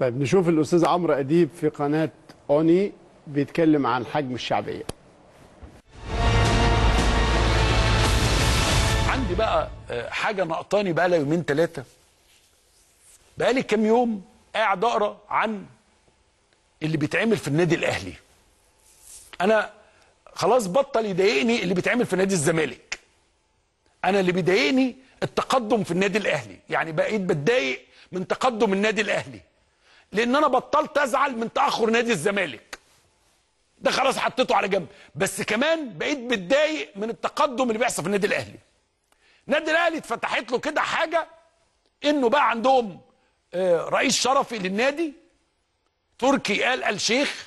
طيب نشوف الاستاذ عمرو اديب في قناه اوني بيتكلم عن حجم الشعبيه عندي بقى آه، حاجه نقطاني بقى لها يومين ثلاثه بقى لي كام يوم قاعد اقرا عن اللي بيتعمل في النادي الاهلي انا خلاص بطل يضايقني اللي بيتعمل في نادي الزمالك انا اللي بيضايقني التقدم في النادي الاهلي يعني بقيت بتضايق من تقدم النادي الاهلي لان انا بطلت ازعل من تاخر نادي الزمالك ده خلاص حطيته على جنب بس كمان بقيت بتضايق من التقدم اللي بيحصل في النادي الاهلي النادي الاهلي اتفتحت له كده حاجه انه بقى عندهم آه، رئيس شرفي للنادي تركي آل الشيخ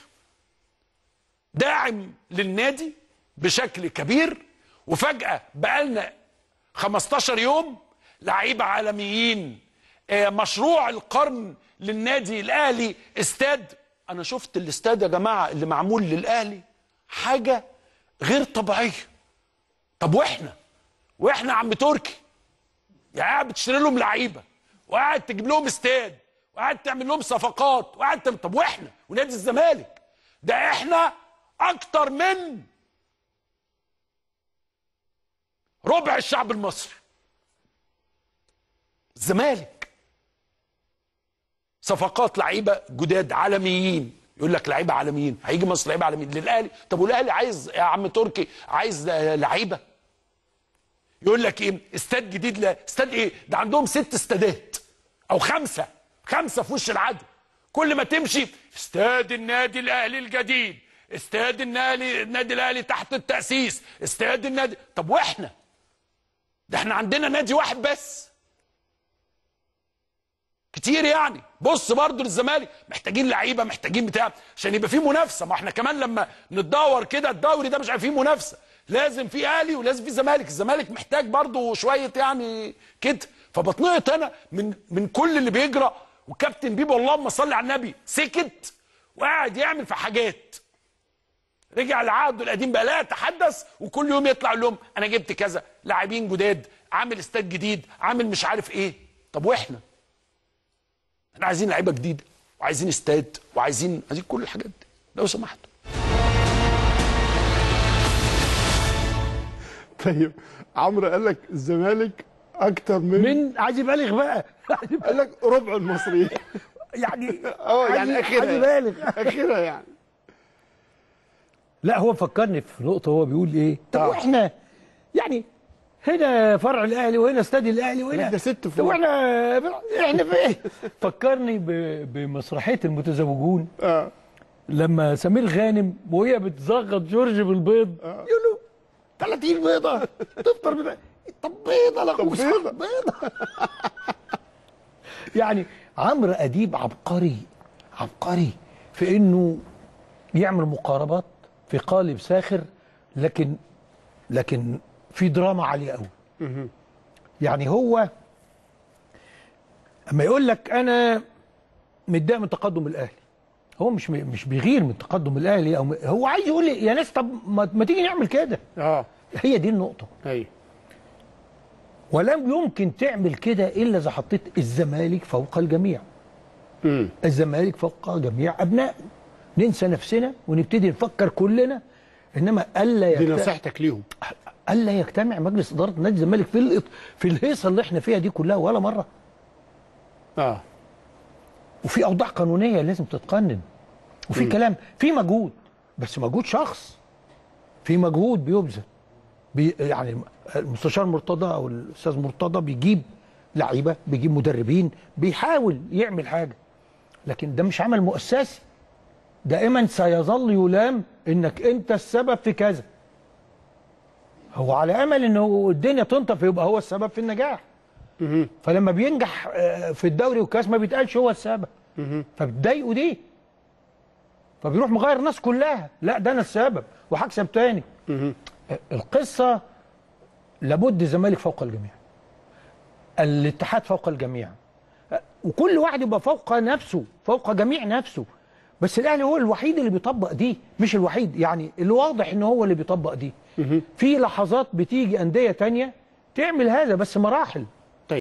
داعم للنادي بشكل كبير وفجأة بقى لنا 15 يوم لعيبة عالميين آه، مشروع القرن للنادي الاهلي استاد انا شفت الاستاد يا جماعه اللي معمول للاهلي حاجه غير طبيعيه طب واحنا واحنا عم تركي يعني قاعد بتشتري لهم لعيبه وقاعد تجيب لهم استاد وقاعد تعمل لهم صفقات وقاعد تعمل... طب واحنا ونادي الزمالك ده احنا اكتر من ربع الشعب المصري الزمالك صفقات لعيبه جداد عالميين يقول لك لعيبه عالميين هيجي مصر لعيبه عالميين للاهلي طب والاهلي عايز يا عم تركي عايز لعيبه يقول لك ايه استاد جديد لا استاد ايه ده عندهم ست استادات او خمسه خمسه في وش العدو كل ما تمشي استاد النادي الاهلي الجديد استاد النادي النادي الاهلي تحت التاسيس استاد النادي طب واحنا ده احنا عندنا نادي واحد بس كتير يعني بص برضو للزمالك محتاجين لعيبه محتاجين بتاع عشان يبقى في منافسه ما احنا كمان لما نتدور كده الدوري ده مش عارف فيه منافسه لازم في اهلي ولازم في زمالك الزمالك محتاج برضو شويه يعني كده فبطنقت انا من من كل اللي بيجرى وكابتن بيبو اللهم صل على النبي سكت وقاعد يعمل في حاجات رجع لعهده القديم بقى لا يتحدث وكل يوم يطلع لهم انا جبت كذا لاعبين جداد عامل استاد جديد عامل مش عارف ايه طب واحنا احنا عايزين لعيبه جديده وعايزين استاد وعايزين عايزين كل الحاجات دي لو سمحتوا طيب عمرو قال لك الزمالك اكتر من من عايز يبالغ بقى قال لك ربع المصريين يعني اه يعني اخرها عايز يبالغ يعني. اخرها يعني لا هو فكرني في نقطه هو بيقول ايه طب واحنا آه. يعني هنا فرع الاهلي وهنا استاد الاهلي وهنا ده ست فوق واحنا احنا في ايه فكرني بمسرحيه المتزوجون اه لما سمير غانم وهي بتزغط جورج بالبيض آه. يقول له 30 بيضه تفطر بيضه طب بيضه لا بيضه بيضه يعني عمرو اديب عبقري عبقري في انه يعمل مقاربات في قالب ساخر لكن لكن في دراما عاليه قوي يعني هو اما يقول لك انا متضايق من تقدم الاهلي هو مش مش بيغير من تقدم الاهلي او هو عايز يقول لي يا ناس طب ما تيجي نعمل كده اه هي دي النقطه ايوه ولم يمكن تعمل كده الا اذا حطيت الزمالك فوق الجميع امم الزمالك فوق جميع ابنائه ننسى نفسنا ونبتدي نفكر كلنا انما الا دي نصيحتك ليهم الا يجتمع مجلس اداره نادي الزمالك في في الهيصه اللي احنا فيها دي كلها ولا مره اه وفي اوضاع قانونيه لازم تتقنن وفي م. كلام في مجهود بس مجهود شخص في مجهود بيبذل بي يعني المستشار مرتضى او الاستاذ مرتضى بيجيب لعيبه بيجيب مدربين بيحاول يعمل حاجه لكن ده مش عمل مؤسسي دائما سيظل يلام انك انت السبب في كذا هو على امل انه الدنيا تنطف يبقى هو السبب في النجاح فلما بينجح آه، في الدوري والكاس ما بيتقالش هو السبب فبتضايقه دي فبيروح مغير الناس كلها لا ده انا السبب وهكسب تاني آه، القصه لابد الزمالك فوق الجميع الاتحاد فوق الجميع آه، وكل واحد يبقى فوق نفسه فوق جميع نفسه بس الاهلي هو الوحيد اللي بيطبق دي مش الوحيد يعني الواضح ان هو اللي بيطبق دي في لحظات بتيجي انديه تانية تعمل هذا بس مراحل